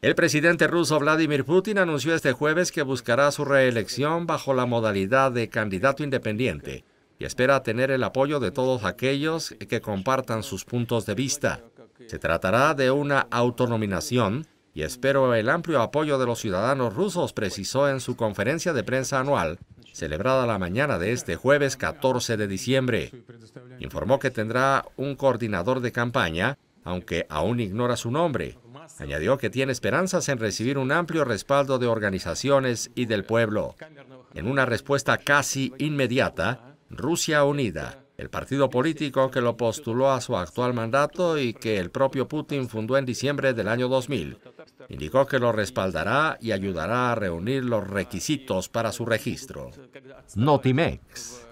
El presidente ruso Vladimir Putin anunció este jueves que buscará su reelección bajo la modalidad de candidato independiente y espera tener el apoyo de todos aquellos que compartan sus puntos de vista. Se tratará de una autonominación y espero el amplio apoyo de los ciudadanos rusos, precisó en su conferencia de prensa anual, celebrada la mañana de este jueves 14 de diciembre. Informó que tendrá un coordinador de campaña, aunque aún ignora su nombre Añadió que tiene esperanzas en recibir un amplio respaldo de organizaciones y del pueblo. En una respuesta casi inmediata, Rusia Unida, el partido político que lo postuló a su actual mandato y que el propio Putin fundó en diciembre del año 2000, indicó que lo respaldará y ayudará a reunir los requisitos para su registro. Notimex.